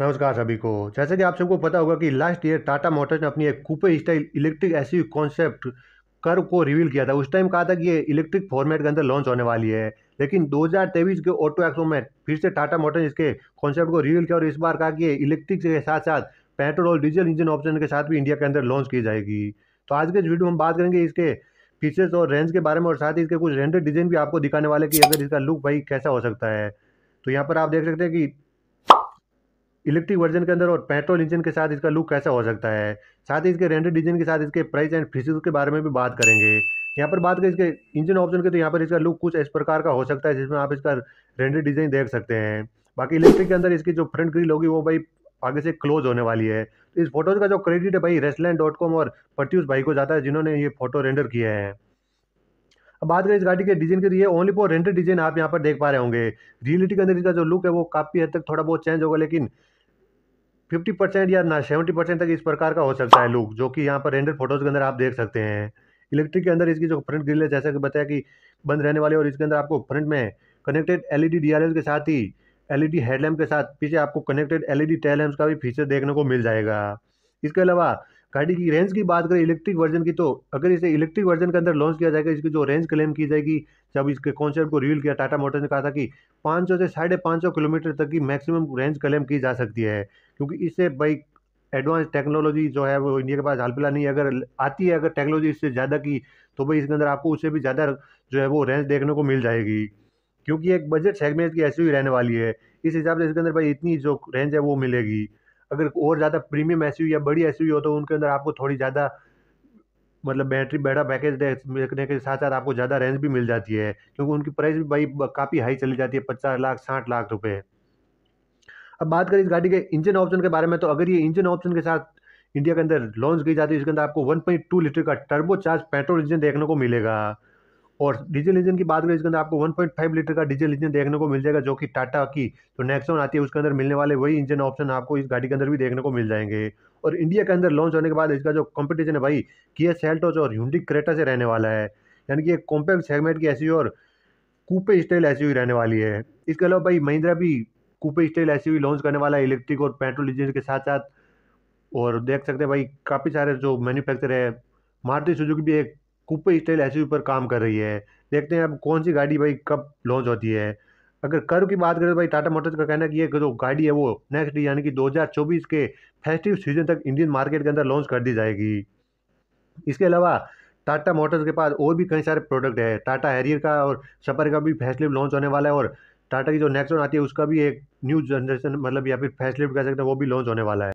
नमस्कार सभी को जैसे कि आप सबको पता होगा कि लास्ट ईयर टाटा मोटर्स ने अपनी एक coupe style electric SUV concept car को रिवील किया था उस टाइम कहा था कि ये इलेक्ट्रिक फॉर्मेट के अंदर लॉन्च होने वाली है लेकिन 2023 के ऑटो एक्सपो में फिर से टाटा मोटर्स इसके कॉन्सेप्ट को रिवील किया और इस बार कहा कि ये इलेक्ट्रिक के साथ साथ पेट्रोल और डीजल इंजन ऑप्शन के साथ भी इंडिया के अंदर लॉन्च की जाएगी तो आज के इस वीडियो में हम बात करेंगे इसके फीचर्स और रेंज के बारे में और साथ ही इसके कुछ रेंडेड डिजाइन भी आपको दिखाने वाले कि अगर इसका लुक भाई कैसा हो सकता है तो यहाँ पर आप देख सकते हैं कि इलेक्ट्रिक वर्जन के अंदर और पेट्रोल इंजन के साथ इसका लुक कैसा हो सकता है साथ ही इसके रेंडेड इंजन के साथ इसके प्राइस एंड फीचर्स के बारे में भी बात करेंगे यहाँ पर बात करें इसके इंजन ऑप्शन के तो यहाँ पर इसका लुक कुछ इस प्रकार का हो सकता है जिसमें आप इसका रेंडेड डिजाइन देख सकते हैं बाकी इलेक्ट्रिक के अंदर इसकी जो फ्रंट ग्रिल होगी वो भाई आगे से क्लोज होने वाली है तो इस फोटोज का जो क्रेडिट है भाई रेस्टलैंड डॉट कॉम और पट्यूस भाई को जाता है जिन्होंने ये फोटो रेंडर किया है अब बात करें इस गाड़ी के डिजाइन की तो ये ओनली फॉर रेंटेड डिजाइन आप यहाँ पर देख पा रहे होंगे रियलिटी के अंदर इसका जो लुक है वो काफ़ी हद तक थोड़ा बहुत चेंज होगा लेकिन फिफ्टी परसेंट या ना सेवेंटी परसेंट तक इस प्रकार का हो सकता है लुक जो कि यहाँ पर रेंडर फोटोज़ के अंदर आप देख सकते हैं इलेक्ट्रिक के अंदर इसकी जो फ्रंट ग्रिल है जैसा कि बताया कि बंद रहने वाली और इसके अंदर आपको फ्रंट में कनेक्टेड एलईडी डीआरएल के साथ ही एलईडी हेडलैम्प के साथ पीछे आपको कनेक्टेड एलईडी ई लैम्प का भी फीचर देखने को मिल जाएगा इसके अलावा गाड़ी की रेंज की बात करें इलेक्ट्रिक वर्जन की तो अगर इसे इलेक्ट्रिक वर्जन के अंदर लॉन्च किया जाएगा इसकी जो रेंज क्लेम की जाएगी जब इसके कॉन्सेप्ट को रिवील किया टाटा मोटर्स ने कहा था कि 500 से साढ़े पाँच सौ किलोमीटर तक की मैक्सिमम रेंज क्लेम की जा सकती है क्योंकि इससे बाइक एडवांस टेक्नोलॉजी जो है वो इंडिया के पास हाल फिलहाल नहीं अगर आती है अगर टेक्नोलॉजी इससे ज़्यादा की तो भाई इसके अंदर आपको उससे भी ज़्यादा जो है वो रेंज देखने को मिल जाएगी क्योंकि एक बजट सेगमेंट की ऐसी रहने वाली है इस हिसाब से इसके अंदर भाई इतनी जो रेंज है वो मिलेगी अगर और ज़्यादा प्रीमियम एस या बड़ी एस हो तो उनके अंदर आपको थोड़ी ज़्यादा मतलब बैटरी बैठा पैकेज देखने के साथ साथ आपको ज़्यादा रेंज भी मिल जाती है क्योंकि उनकी प्राइस भी भाई काफ़ी हाई चली जाती है पचास लाख साठ लाख रुपये अब बात करें इस गाड़ी के इंजन ऑप्शन के बारे में तो अगर ये इंजन ऑप्शन के साथ इंडिया के अंदर लॉन्च की जाती है इसके अंदर आपको 1.2 लीटर का टर्बो चार्ज पेट्रोल इंजन देखने को मिलेगा और डीजल इंजन की बात करें इसके अंदर आपको 1.5 लीटर का डीजल इंजन देखने को मिल जाएगा जो कि टाटा की जो नेक्सोन आती है उसके अंदर मिलने वाले वही इंजन ऑप्शन आपको इस गाड़ी के अंदर भी देखने को मिल जाएंगे और इंडिया के अंदर लॉन्च होने के बाद इसका जो कॉम्पिटिशन है भाई किया सेल्टोज और ह्यूडी क्रेटा से रहने वाला है यानी कि एक कॉम्पैक्ट सेगमेंट की ऐसी और कूपे स्टाइल ऐसी रहने वाली है इसके अलावा भाई महिंद्रा भी कूपे स्टाइल ऐसी लॉन्च करने वाला है इलेक्ट्रिक और पेट्रोल इंजन के साथ साथ और देख सकते हैं भाई काफ़ी सारे जो मैन्युफैक्चर है मारुति सुजुकी भी एक कूपे स्टाइल एस पर काम कर रही है देखते हैं अब कौन सी गाड़ी भाई कब लॉन्च होती है अगर कर्व की बात करें तो भाई टाटा मोटर्स का कहना है कि ये जो गाड़ी है वो नेक्स्ट यानी कि 2024 के फेस्टिव सीजन तक इंडियन मार्केट के अंदर लॉन्च कर दी जाएगी इसके अलावा टाटा मोटर्स के पास और भी कई सारे प्रोडक्ट है टाटा हैरियर का और सपर का भी फैसलिफ्ट लॉन्च होने वाला है और टाटा की जो नेक्सॉन आती है उसका भी एक न्यू जनरेशन मतलब या फिर फैसलिफ्ट कह सकते हैं वो भी लॉन्च होने वाला है